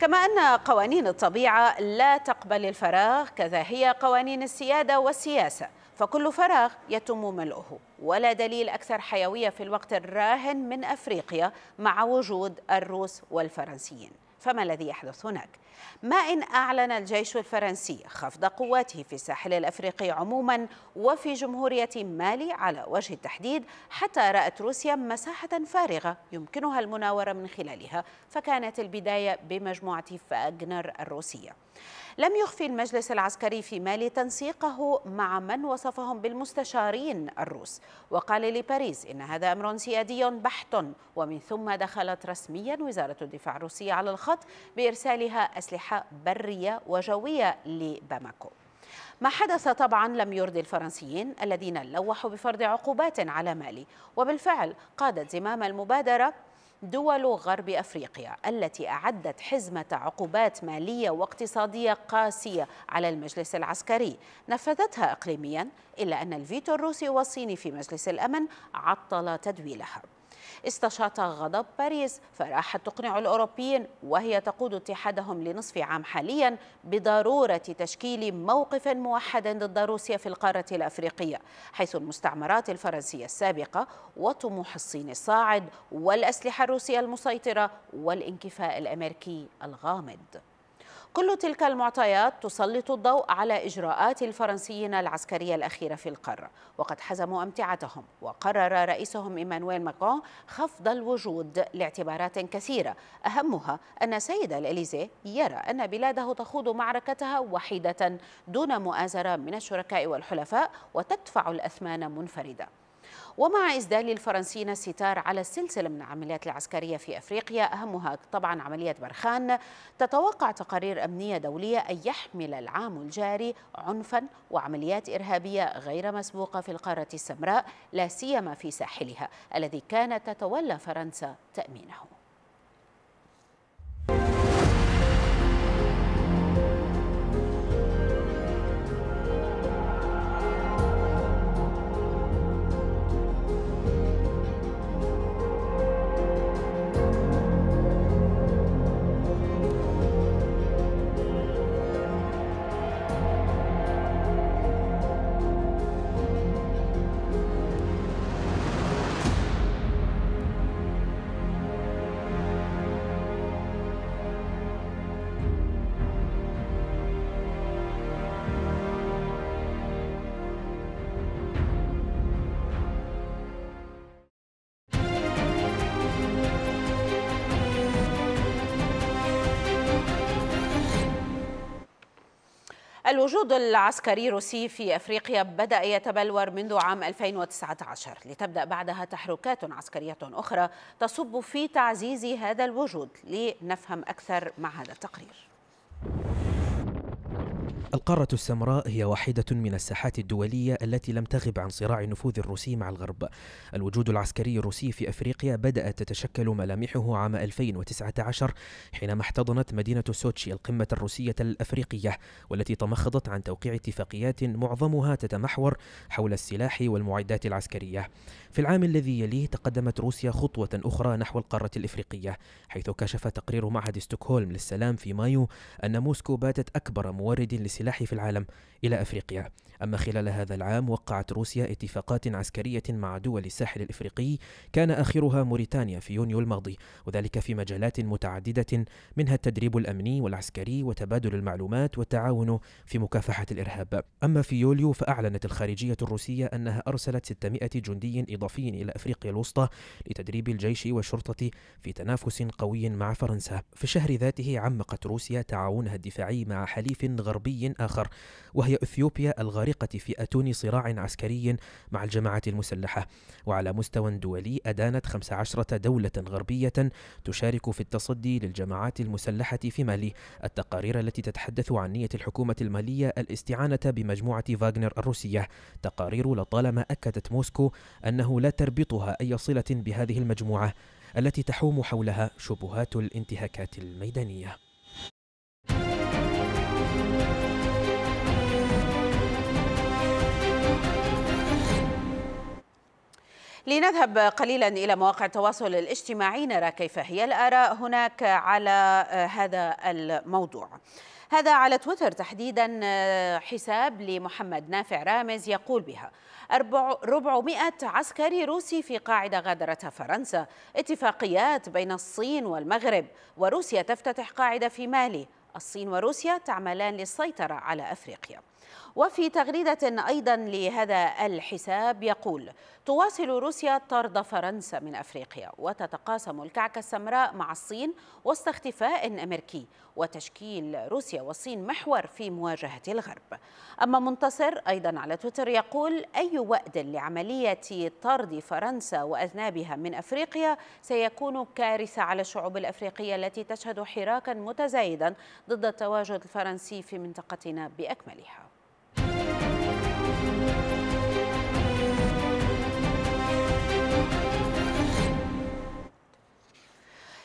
كما أن قوانين الطبيعة لا تقبل الفراغ كذا هي قوانين السيادة والسياسة فكل فراغ يتم ملؤه ولا دليل أكثر حيوية في الوقت الراهن من أفريقيا مع وجود الروس والفرنسيين فما الذي يحدث هناك؟ ما إن أعلن الجيش الفرنسي خفض قواته في الساحل الأفريقي عموما وفي جمهورية مالي على وجه التحديد حتى رأت روسيا مساحة فارغة يمكنها المناورة من خلالها فكانت البداية بمجموعة فاغنر الروسية لم يخفي المجلس العسكري في مالي تنسيقه مع من وصفهم بالمستشارين الروس وقال لباريس إن هذا أمر سيادي بحت ومن ثم دخلت رسميا وزارة الدفاع الروسية على الخط الخط بإرسالها أسلحة برية وجوية لباماكو ما حدث طبعا لم يرضي الفرنسيين الذين لوحوا بفرض عقوبات على مالي وبالفعل قادت زمام المبادرة دول غرب افريقيا التي اعدت حزمه عقوبات ماليه واقتصاديه قاسيه على المجلس العسكري نفذتها اقليميا الا ان الفيتو الروسي والصيني في مجلس الامن عطل تدويلها استشاط غضب باريس فراحت تقنع الأوروبيين وهي تقود اتحادهم لنصف عام حاليا بضرورة تشكيل موقف موحد ضد روسيا في القارة الأفريقية حيث المستعمرات الفرنسية السابقة وطموح الصين الصاعد والأسلحة الروسية المسيطرة والانكفاء الأمريكي الغامض كل تلك المعطيات تسلط الضوء على إجراءات الفرنسيين العسكرية الأخيرة في القارة وقد حزموا أمتعتهم وقرر رئيسهم إيمانويل ماكرون خفض الوجود لاعتبارات كثيرة أهمها أن سيد الإليزي يرى أن بلاده تخوض معركتها وحيدة دون مؤازرة من الشركاء والحلفاء وتدفع الأثمان منفردة ومع إسدال الفرنسيين الستار على السلسلة من العمليات العسكرية في أفريقيا أهمها طبعا عملية برخان تتوقع تقارير أمنية دولية أن يحمل العام الجاري عنفا وعمليات إرهابية غير مسبوقة في القارة السمراء لا سيما في ساحلها الذي كانت تتولى فرنسا تأمينه الوجود العسكري الروسي في أفريقيا بدأ يتبلور منذ عام 2019 لتبدأ بعدها تحركات عسكرية أخرى تصب في تعزيز هذا الوجود لنفهم أكثر مع هذا التقرير القارة السمراء هي واحدة من الساحات الدولية التي لم تغب عن صراع النفوذ الروسي مع الغرب. الوجود العسكري الروسي في أفريقيا بدأت تتشكل ملامحه عام 2019 حينما احتضنت مدينة سوتشي القمة الروسية الأفريقية والتي تمخضت عن توقيع اتفاقيات معظمها تتمحور حول السلاح والمعدات العسكرية. في العام الذي يليه تقدمت روسيا خطوة أخرى نحو القارة الإفريقية حيث كشف تقرير معهد ستوكهولم للسلام في مايو أن موسكو باتت أكبر مورد لسلاح السلاح في العالم إلى أفريقيا أما خلال هذا العام وقعت روسيا اتفاقات عسكرية مع دول الساحل الإفريقي كان آخرها موريتانيا في يونيو الماضي وذلك في مجالات متعددة منها التدريب الأمني والعسكري وتبادل المعلومات والتعاون في مكافحة الإرهاب أما في يوليو فأعلنت الخارجية الروسية أنها أرسلت 600 جندي إضافي إلى أفريقيا الوسطى لتدريب الجيش والشرطة في تنافس قوي مع فرنسا في الشهر ذاته عمقت روسيا تعاونها الدفاعي مع حليف غربي آخر آخر وهي أثيوبيا الغارقة في أتون صراع عسكري مع الجماعة المسلحة وعلى مستوى دولي أدانت 15 دولة غربية تشارك في التصدي للجماعات المسلحة في مالي التقارير التي تتحدث عن نية الحكومة المالية الاستعانة بمجموعة فاغنر الروسية تقارير لطالما أكدت موسكو أنه لا تربطها أي صلة بهذه المجموعة التي تحوم حولها شبهات الانتهاكات الميدانيه لنذهب قليلا إلى مواقع التواصل الاجتماعي نرى كيف هي الآراء هناك على آه، هذا الموضوع هذا على تويتر تحديدا آه، حساب لمحمد نافع رامز يقول بها 400 عسكري روسي في قاعدة غادرتها فرنسا اتفاقيات بين الصين والمغرب وروسيا تفتتح قاعدة في مالي الصين وروسيا تعملان للسيطرة على أفريقيا وفي تغريدة أيضا لهذا الحساب يقول تواصل روسيا طرد فرنسا من أفريقيا وتتقاسم الكعكة السمراء مع الصين وسط اختفاء أمريكي وتشكيل روسيا والصين محور في مواجهة الغرب أما منتصر أيضا على تويتر يقول أي وأد لعملية طرد فرنسا وأذنابها من أفريقيا سيكون كارثة على الشعوب الأفريقية التي تشهد حراكا متزايدا ضد التواجد الفرنسي في منطقتنا بأكملها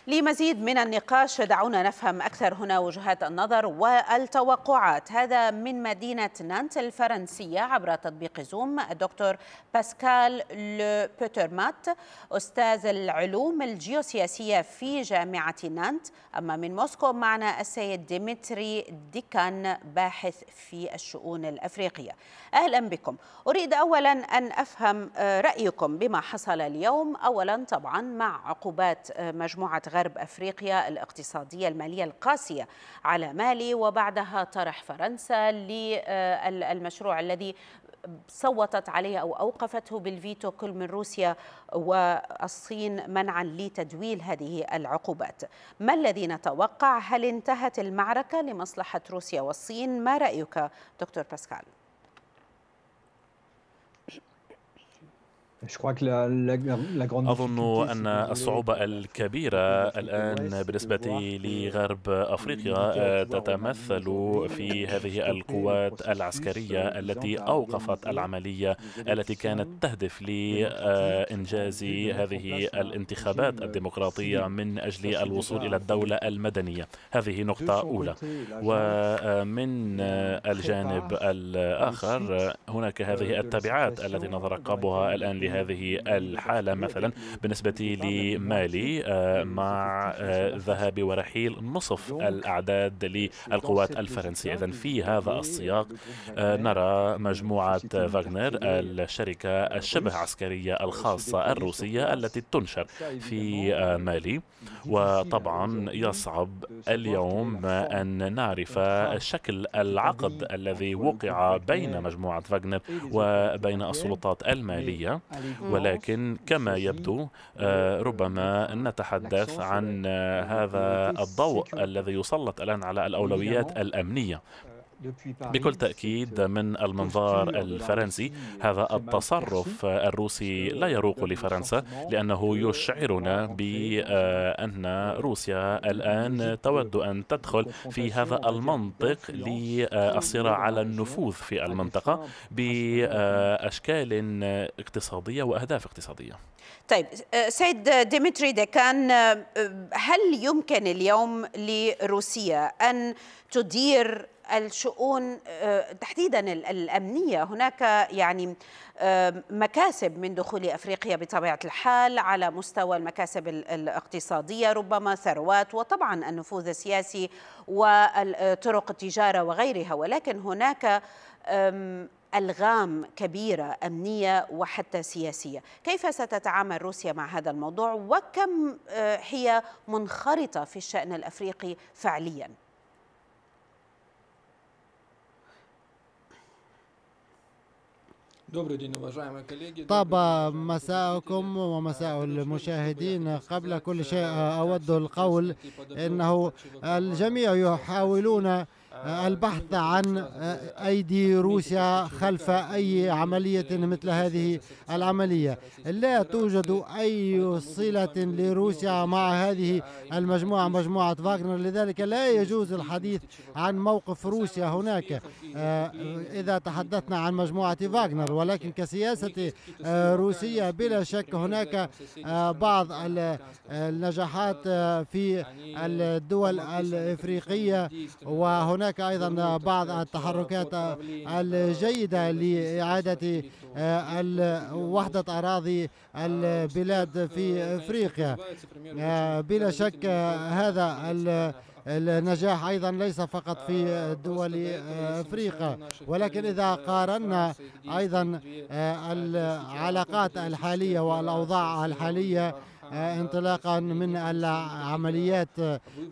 لمزيد من النقاش دعونا نفهم أكثر هنا وجهات النظر والتوقعات هذا من مدينة نانت الفرنسية عبر تطبيق زوم الدكتور باسكال لبوترمات أستاذ العلوم الجيوسياسية في جامعة نانت أما من موسكو معنا السيد ديمتري ديكان باحث في الشؤون الأفريقية أهلا بكم أريد أولا أن أفهم آه، رأيكم بما حصل اليوم أولا طبعا مع عقوبات آه، مجموعة غرب أفريقيا الاقتصادية المالية القاسية على مالي وبعدها طرح فرنسا للمشروع الذي صوتت عليه أو أوقفته بالفيتو كل من روسيا والصين منعا لتدويل هذه العقوبات ما الذي نتوقع هل انتهت المعركة لمصلحة روسيا والصين ما رأيك دكتور باسكال أظن أن الصعوبة الكبيرة الآن بالنسبة لغرب أفريقيا آه، تتمثل في هذه القوات euh, العسكرية التي أوقفت العملية التي كانت تهدف لإنجاز هذه الانتخابات الديمقراطية من أجل الوصول إلى الدولة المدنية هذه نقطة أولى ومن آه، آه، الجانب الآخر euh, هناك هذه التبعات التي نترقبها الآن لهذه هذه الحالة مثلا بالنسبة لمالي آه، مع آه، ذهاب ورحيل نصف الأعداد للقوات الفرنسية إذا في هذا السياق آه، نرى مجموعة فاغنر الشركة الشبه عسكرية الخاصة الروسية التي تنشر في مالي وطبعا يصعب اليوم أن نعرف شكل العقد الذي وقع بين مجموعة فاغنر وبين السلطات المالية ولكن كما يبدو آه، ربما نتحدث عن آه، هذا الضوء الذي يسلط الآن على الأولويات الأمنية بكل تأكيد euh, من المنظار الفرنسي هذا التصرف الروسي euh, لا يروق لفرنسا لأنه يشعرنا بأن آه، euh, روسيا الآن تود أن تدخل في هذا المنطق للصراع آه، على النفوذ في المنطقة بأشكال آه، اقتصادية وأهداف اقتصادية طيب سيد ديمتري دكان هل يمكن اليوم لروسيا أن تدير الشؤون آه، تحديدا الأمنية هناك يعني مكاسب من دخول أفريقيا بطبيعة الحال على مستوى المكاسب الاقتصادية ربما ثروات وطبعا النفوذ السياسي وطرق التجارة وغيرها ولكن هناك ألغام كبيرة أمنية وحتى سياسية كيف ستتعامل روسيا مع هذا الموضوع وكم آه، هي منخرطة في الشأن الأفريقي فعلياً طاب مساءكم ومساء المشاهدين قبل كل شيء أود القول أنه الجميع يحاولون البحث عن أيدي روسيا خلف أي عملية مثل هذه العملية لا توجد أي صلة لروسيا مع هذه المجموعة مجموعة فاغنر لذلك لا يجوز الحديث عن موقف روسيا هناك آه، إذا تحدثنا عن مجموعة فاغنر ولكن كسياسة آه، روسية بلا شك هناك آه، بعض النجاحات في الدول الإفريقية وهناك هناك أيضا بعض التحركات الجيدة لإعادة آه، وحدة أراضي البلاد في إفريقيا آه، بلا شك آه، هذا النجاح ايضا ليس فقط في دول افريقيا ولكن اذا قارنا ايضا العلاقات الحاليه والاوضاع الحاليه آه، انطلاقا من العمليات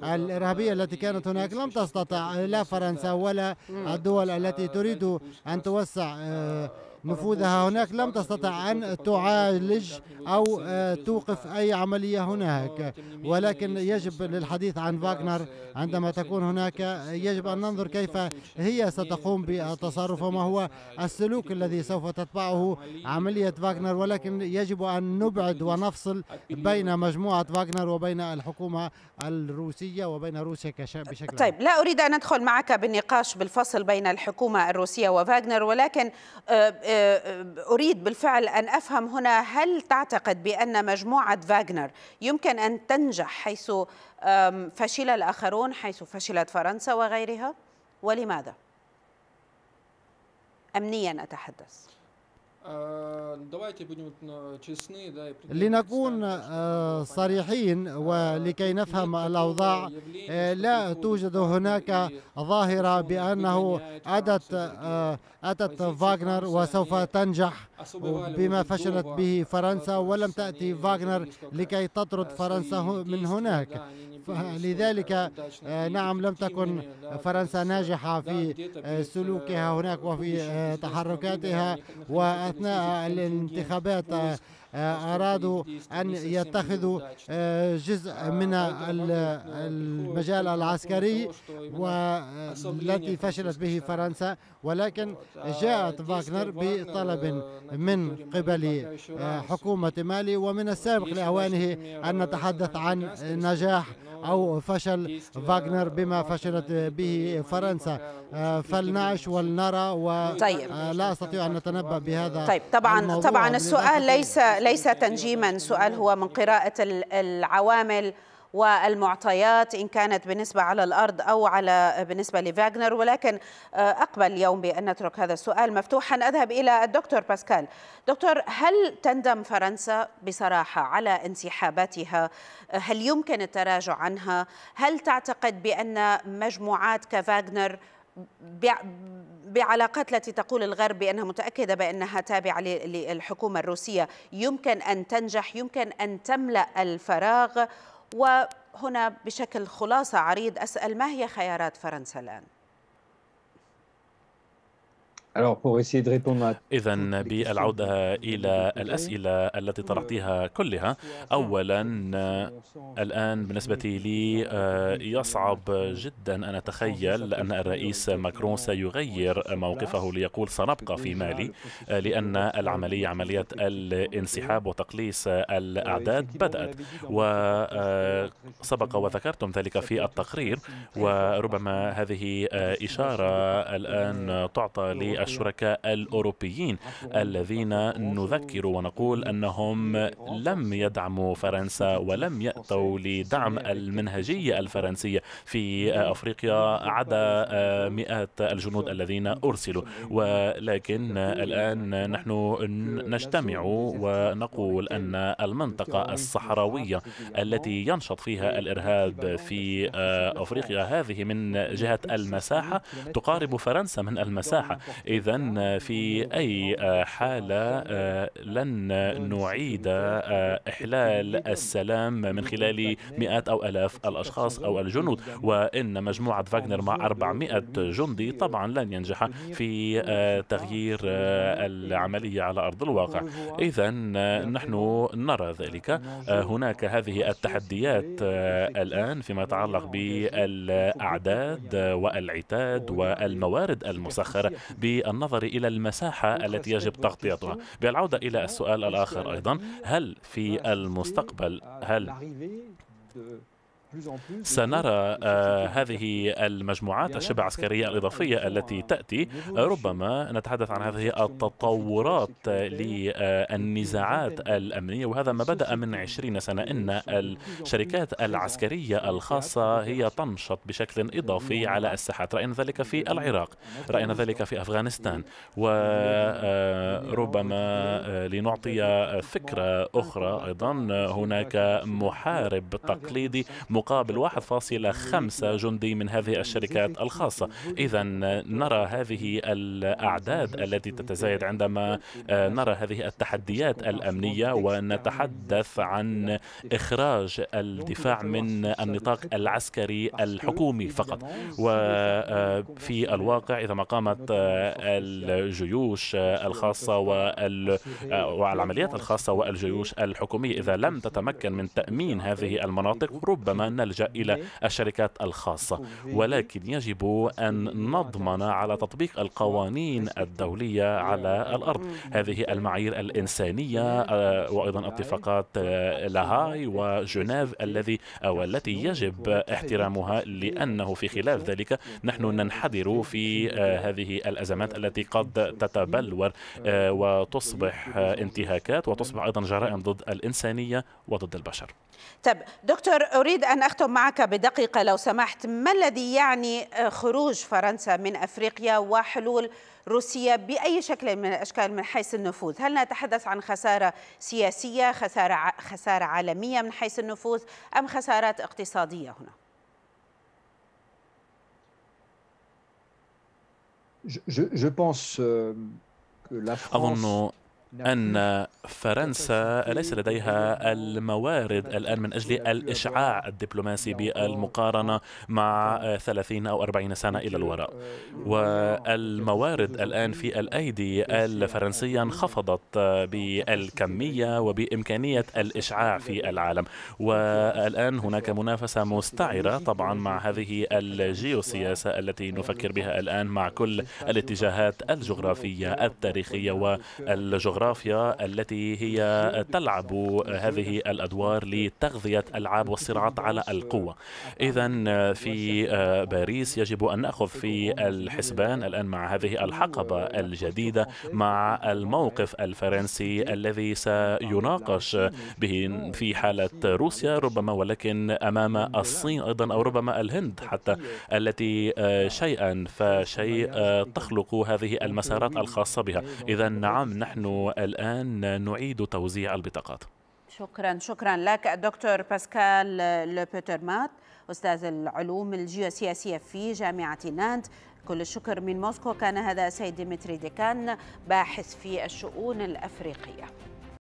الإرهابية التي كانت هناك لم تستطع لا فرنسا ولا الدول التي تريد أن توسع آه، نفوذها هناك لم تستطع أن تعالج أو آه، توقف أي عملية هناك ولكن يجب للحديث عن فاغنر عندما تكون هناك يجب أن ننظر كيف هي ستقوم بالتصرف وما هو السلوك الذي سوف تتبعه عملية فاغنر ولكن يجب أن نبعد ونفصل بين مجموعة فاغنر وبين الحكومة الروسية وبين روسيا بشكل طيب لا أريد أن أدخل معك بالنقاش بالفصل بين الحكومة الروسية وفاغنر ولكن آه، آه، آه، أريد بالفعل أن أفهم هنا هل تعتقد بأن مجموعة فاغنر يمكن أن تنجح حيث فشل الآخرون حيث فشلت فرنسا وغيرها ولماذا؟ أمنيا أتحدث Э, لنكون э, صريحين ولكي نفهم الأوضاع э, لا توجد هناك ظاهرة بأنه أتت أتت فاغنر وسوف تنجح بما فشلت به فرنسا ولم تأتي فاغنر لكي تطرد فرنسا من هناك لذلك نعم لم تكن فرنسا ناجحة في سلوكها هناك وفي تحركاتها أثناء الانتخابات آه، أرادوا أن يتخذوا آه، جزء من المجال العسكري والتي فشلت به فرنسا ولكن جاءت فاغنر بطلب من قبل آه، حكومة مالي ومن السابق لأوانه أن نتحدث عن نجاح أو فشل فاغنر بما فشلت به فرنسا آه، فلنعش ولنرى ولا طيب. آه، أستطيع أن أتنبأ بهذا طيب طبعا طبعا السؤال ليس ليس تنجيما سؤال هو من قراءة العوامل والمعطيات إن كانت بالنسبة على الأرض أو على بالنسبة لفاغنر ولكن آه، أقبل اليوم بأن نترك هذا السؤال مفتوحا أذهب إلى الدكتور باسكال دكتور هل تندم فرنسا بصراحة على انسحاباتها هل يمكن التراجع عنها هل تعتقد بأن مجموعات كفاغنر بعلاقات التي تقول الغرب بأنها متأكدة بأنها تابعة للحكومة الروسية يمكن أن تنجح يمكن أن تملأ الفراغ وهنا بشكل خلاصة عريض أسأل ما هي خيارات فرنسا الآن؟ إذا بالعودة إلى الأسئلة التي طرحتها كلها أولا الآن بالنسبة لي آه، يصعب جدا أن أتخيل أن الرئيس ماكرون سيغير موقفه ليقول سنبقى في مالي آه، لأن العملية عملية الانسحاب وتقليص الأعداد بدأت وسبق آه، وذكرتم ذلك في التقرير وربما هذه إشارة الآن تعطى لي الشركاء الأوروبيين الذين نذكر ونقول أنهم لم يدعموا فرنسا ولم يأتوا لدعم المنهجية الفرنسية في أفريقيا عدا مئات الجنود الذين أرسلوا ولكن الآن نحن نجتمع ونقول أن المنطقة الصحراوية التي ينشط فيها الإرهاب في أفريقيا هذه من جهة المساحة تقارب فرنسا من المساحة إذا في أي حالة آه، لن نعيد آه، إحلال السلام من خلال مئات أو ألاف الأشخاص أو الجنود وإن مجموعة فاغنر مع 400 جندي طبعا لن ينجح في آه، تغيير العملية على أرض الواقع إذا نحن نرى ذلك هناك هذه التحديات الآن فيما يتعلق بالأعداد والعتاد والموارد المسخرة النظر إلى المساحة التي يجب تغطيتها بالعودة إلى السؤال الآخر أيضا هل في المستقبل هل سنرى آه, هذه المجموعات الشبه عسكرية الإضافية التي تأتي ربما نتحدث عن هذه التطورات للنزاعات الأمنية وهذا ما بدأ من عشرين سنة إن الشركات العسكرية الخاصة هي تنشط بشكل إضافي على الساحات رأينا ذلك في العراق رأينا ذلك في أفغانستان وربما آه, آه, لنعطي فكرة أخرى أيضا هناك محارب تقليدي مقابل 1.5 جندي من هذه الشركات الخاصة إذا نرى هذه الأعداد التي تتزايد عندما آه، نرى هذه التحديات الأمنية ونتحدث عن إخراج الدفاع من النطاق العسكري الحكومي فقط وفي آه، الواقع إذا ما قامت آه، الجيوش الخاصة والعمليات الخاصة والجيوش الحكومية إذا لم تتمكن من تأمين هذه المناطق ربما أن نلجأ إلى الشركات الخاصة ولكن يجب أن نضمن على تطبيق القوانين الدولية على الأرض أمم. هذه المعايير الإنسانية آه، أمم. وأيضا اتفاقات لاهاي وجنيف الذي أو آه، التي يجب احترامها لأنه في خلاف ذلك نحن ننحدر في آه، هذه الأزمات التي قد تتبلور وتصبح انتهاكات وتصبح أيضا جرائم ضد الإنسانية وضد البشر طب دكتور أريد أن أن أختم معك بدقيقة لو سمحت ما الذي يعني آه، خروج فرنسا من أفريقيا وحلول روسيا بأي شكل من الأشكال من حيث النفوذ هل نتحدث عن خسارة سياسية خسارة, خسارة عالمية من حيث النفوذ أم خسارات اقتصادية هنا؟ أظن أن فرنسا ليس لديها الموارد الآن من أجل الإشعاع الدبلوماسي بالمقارنة مع 30 أو 40 سنة إلى الوراء آه، والموارد الآن في الأيدي الفرنسية انخفضت آه، بالكمية وبإمكانية الإشعاع في العالم والآن هناك منافسة مستعرة طبعا مع هذه الجيوسياسة التي نفكر بها الآن مع كل الاتجاهات الجغرافية التاريخية والجغرافية الجغرافيا التي هي تلعب هذه الأدوار لتغذية العاب والصراعات على القوة إذا آه، في آه، باريس يجب أن نأخذ في الحسبان الآن مع هذه الحقبة الجديدة مع الموقف الفرنسي الذي سيناقش به في حالة روسيا ربما ولكن أمام الصين أيضا أو ربما الهند حتى التي آه، شيئا فشيء تخلق هذه المسارات الخاصة بها إذا نعم نحن والآن نعيد توزيع البطاقات شكرا شكرا لك دكتور باسكال لبيترمات أستاذ العلوم الجيوسياسية في جامعة ناند كل الشكر من موسكو كان هذا سيد ديمتري ديكان باحث في الشؤون الأفريقية